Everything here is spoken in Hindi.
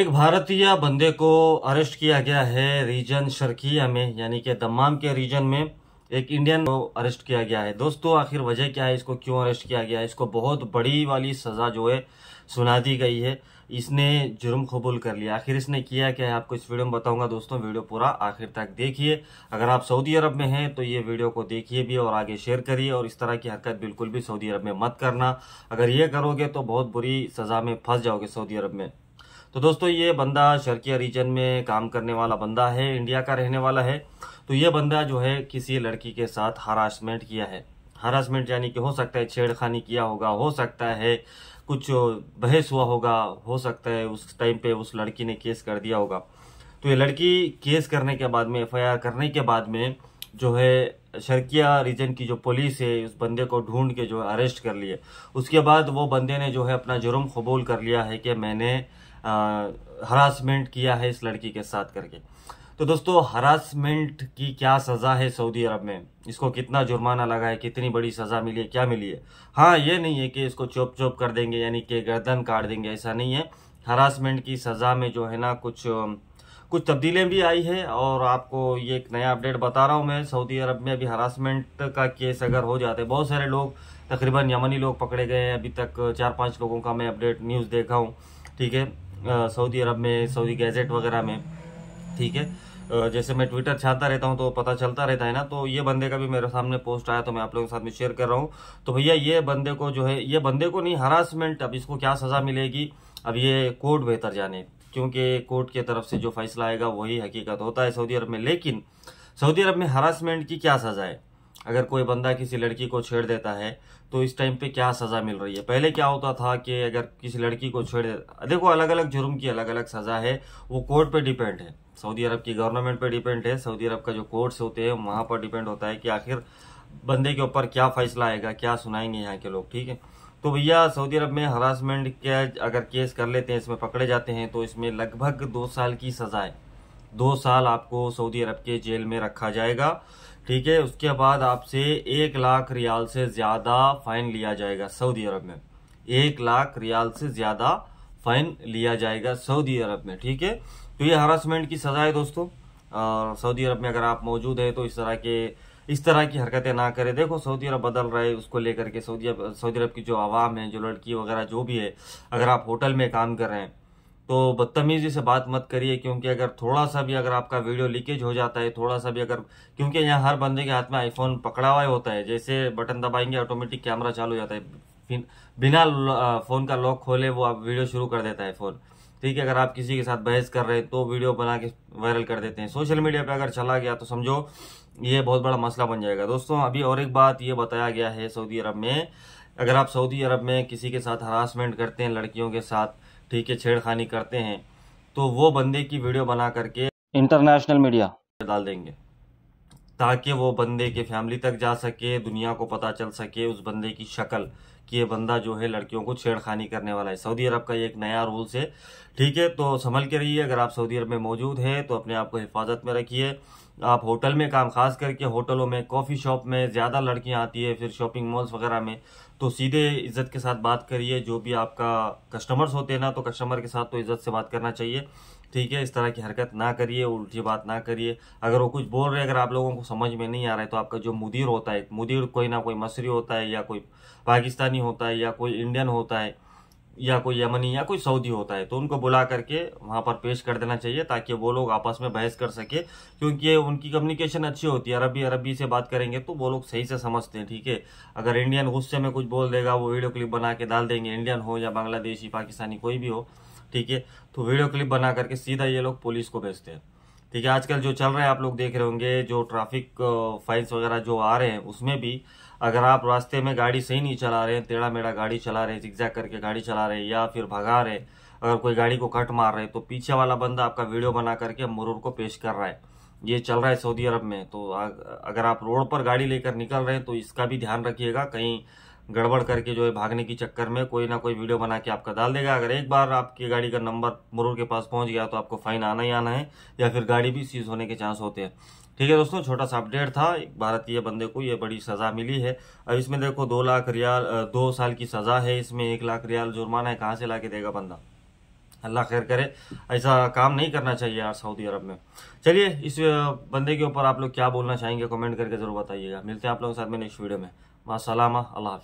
एक भारतीय बंदे को अरेस्ट किया गया है रीजन शर्किया में यानी कि दम्माम के रीजन में एक इंडियन को अरेस्ट किया गया है दोस्तों आखिर वजह क्या है इसको क्यों अरेस्ट किया गया है इसको बहुत बड़ी वाली सज़ा जो है सुना दी गई है इसने जुर्म कबूल कर लिया आखिर इसने किया क्या है आपको इस वीडियो में बताऊंगा दोस्तों वीडियो पूरा आखिर तक देखिए अगर आप सऊदी अरब में हैं तो ये वीडियो को देखिए भी और आगे शेयर करिए और इस तरह की हरकत बिल्कुल भी सऊदी अरब में मत करना अगर ये करोगे तो बहुत बुरी सज़ा में फंस जाओगे सऊदी अरब में तो दोस्तों ये बंदा शर्किया रीजन में काम करने वाला बंदा है इंडिया का रहने वाला है तो ये बंदा जो है किसी लड़की के साथ हरासमेंट किया है हरासमेंट यानी कि हो सकता है छेड़खानी किया होगा हो सकता है कुछ बहस हुआ होगा हो सकता है उस टाइम पे उस लड़की ने केस कर दिया होगा तो ये लड़की केस करने के बाद में एफ करने के बाद में जो है शर्किया रीजन की जो पुलिस है उस बंदे को ढूंढ के जो है अरेस्ट कर लिए उसके बाद वो बंदे ने जो है अपना जुर्म कबूल कर लिया है कि मैंने हरासमेंट किया है इस लड़की के साथ करके तो दोस्तों हरासमेंट की क्या सज़ा है सऊदी अरब में इसको कितना जुर्माना लगा है कितनी बड़ी सज़ा मिली है क्या मिली है हाँ ये नहीं है कि इसको चोप चोप कर देंगे यानी कि गर्दन काट देंगे ऐसा नहीं है हरासमेंट की सज़ा में जो है ना कुछ कुछ तब्दीलियाँ भी आई है और आपको ये एक नया अपडेट बता रहा हूँ मैं सऊदी अरब में अभी हरासमेंट का केस अगर हो जाते बहुत सारे लोग तकरीबन यमनी लोग पकड़े गए हैं अभी तक चार पांच लोगों का मैं अपडेट न्यूज़ देखा हूँ ठीक है सऊदी अरब में सऊदी गैजेट वगैरह में ठीक है जैसे मैं ट्विटर छाता रहता हूँ तो पता चलता रहता है ना तो ये बंदे का भी मेरे सामने पोस्ट आया तो मैं आप लोगों के साथ में शेयर कर रहा हूँ तो भैया ये बंदे को जो है ये बंदे को नहीं हरासमेंट अब इसको क्या सज़ा मिलेगी अब ये कोर्ट बेहतर जाने क्योंकि कोर्ट की तरफ से जो फैसला आएगा वही हकीकत होता है सऊदी अरब में लेकिन सऊदी अरब में हरासमेंट की क्या सज़ा है अगर कोई बंदा किसी लड़की को छेड़ देता है तो इस टाइम पे क्या सज़ा मिल रही है पहले क्या होता था कि अगर किसी लड़की को छेड़ दे देखो अलग अलग जुर्म की अलग अलग सज़ा है वो कोर्ट पे डिपेंड है सऊदी अरब की गवर्नमेंट पे डिपेंड है सऊदी अरब का जो कोर्ट्स होते हैं वहाँ पर डिपेंड होता है कि आखिर बंदे के ऊपर क्या फैसला आएगा क्या सुनाएंगे यहाँ के लोग ठीक है तो भैया सऊदी अरब में हरासमेंट के अगर केस कर लेते हैं इसमें पकड़े जाते हैं तो इसमें लगभग दो साल की सज़ाएँ दो साल आपको सऊदी अरब के जेल में रखा जाएगा ठीक है उसके बाद आपसे एक लाख रियाल से ज़्यादा फ़ाइन लिया जाएगा सऊदी अरब में एक लाख रियाल से ज़्यादा फ़ाइन लिया जाएगा सऊदी अरब में ठीक है तो ये हरासमेंट की सज़ा है दोस्तों और सऊदी अरब में अगर आप मौजूद हैं तो इस तरह के इस तरह की हरकतें ना करें देखो सऊदी अरब बदल रहा है उसको लेकर के सऊदी अरब सऊदी अरब की जो आवाम है जो लड़की वगैरह जो भी है अगर आप होटल में काम कर रहे हैं तो बदतमीज़ी से बात मत करिए क्योंकि अगर थोड़ा सा भी अगर आपका वीडियो लीकेज हो जाता है थोड़ा सा भी अगर क्योंकि यहाँ हर बंदे के हाथ में आईफोन पकड़ा हुआ होता है जैसे बटन दबाएंगे ऑटोमेटिक कैमरा चालू हो जाता है बिना फ़ोन का लॉक खोले वो आप वीडियो शुरू कर देता है फ़ोन ठीक है अगर आप किसी के साथ बहस कर रहे हैं तो वीडियो बना के वायरल कर देते हैं सोशल मीडिया पे अगर चला गया तो समझो ये बहुत बड़ा मसला बन जाएगा दोस्तों अभी और एक बात ये बताया गया है सऊदी अरब में अगर आप सऊदी अरब में किसी के साथ हरासमेंट करते हैं लड़कियों के साथ ठीक है छेड़खानी करते हैं तो वो बंदे की वीडियो बना करके इंटरनेशनल मीडिया डाल देंगे ताकि वो बंदे के फैमिली तक जा सके दुनिया को पता चल सके उस बंदे की शक्ल कि ये बंदा जो है लड़कियों को छेड़खानी करने वाला है सऊदी अरब का ये एक नया रूल से ठीक है तो संभल के रहिए अगर आप सऊदी अरब में मौजूद हैं तो अपने आप को हिफाजत में रखिए आप होटल में काम खास करके होटलों में कॉफ़ी शॉप में ज़्यादा लड़कियां आती है फिर शॉपिंग मॉल्स वगैरह में तो सीधे इज़्ज़त के साथ बात करिए जो भी आपका कस्टमर्स होते हैं ना तो कस्टमर के साथ तो इज़्ज़त से बात करना चाहिए ठीक है इस तरह की हरकत ना करिए उल्टी बात ना करिए अगर वो कुछ बोल रहे हैं अगर आप लोगों को समझ में नहीं आ रहा है तो आपका जो मुदीर होता है मुदीर कोई ना कोई मसरी होता है या कोई पाकिस्तानी होता है या कोई इंडियन होता है या कोई यमनी या कोई सऊदी होता है तो उनको बुला करके वहाँ पर पेश कर देना चाहिए ताकि वो लोग आपस में बहस कर सके क्योंकि उनकी कम्युनिकेशन अच्छी होती है अरबी अरबी से बात करेंगे तो वो लोग सही से समझते हैं ठीक है अगर इंडियन गुस्से में कुछ बोल देगा वो वीडियो क्लिप बना के डाल देंगे इंडियन हो या बांग्लादेशी पाकिस्तानी कोई भी हो ठीक है तो वीडियो क्लिप बना करके सीधा ये लोग पुलिस को भेजते हैं ठीक है आजकल जो चल रहा है आप लोग देख रहे होंगे जो ट्रैफिक फाइल्स वगैरह जो आ रहे हैं उसमें भी अगर आप रास्ते में गाड़ी सही नहीं चला रहे हैं टेढ़ा मेढ़ा गाड़ी चला रहे हैं जिक्जैक करके गाड़ी चला रहे हैं या फिर भगा रहे अगर कोई गाड़ी को कट मार रहे तो पीछे वाला बंदा आपका वीडियो बना करके मुरूर को पेश कर रहा है ये चल रहा है सऊदी अरब में तो अगर आप रोड पर गाड़ी लेकर निकल रहे हैं तो इसका भी ध्यान रखिएगा कहीं गड़बड़ करके जो है भागने की चक्कर में कोई ना कोई वीडियो बना के आपका डाल देगा अगर एक बार आपकी गाड़ी का नंबर मरूर के पास पहुंच गया तो आपको फाइन आना ही आना है या फिर गाड़ी भी सीज होने के चांस होते हैं ठीक है दोस्तों छोटा सा अपडेट था भारतीय बंदे को ये बड़ी सज़ा मिली है अब इसमें देखो दो लाख रियाल दो साल की सज़ा है इसमें एक लाख रियाल जुर्माना है कहाँ से ला के देगा बंदा अल्लाह खैर करे ऐसा काम नहीं करना चाहिए यार सऊदी अरब में चलिए इस बंदे के ऊपर आप लोग क्या बोलना चाहेंगे कमेंट करके ज़रूर बताइएगा मिलते हैं आप लोगों के साथ में नेक्स्ट वीडियो में माँ सलामा अल्लाह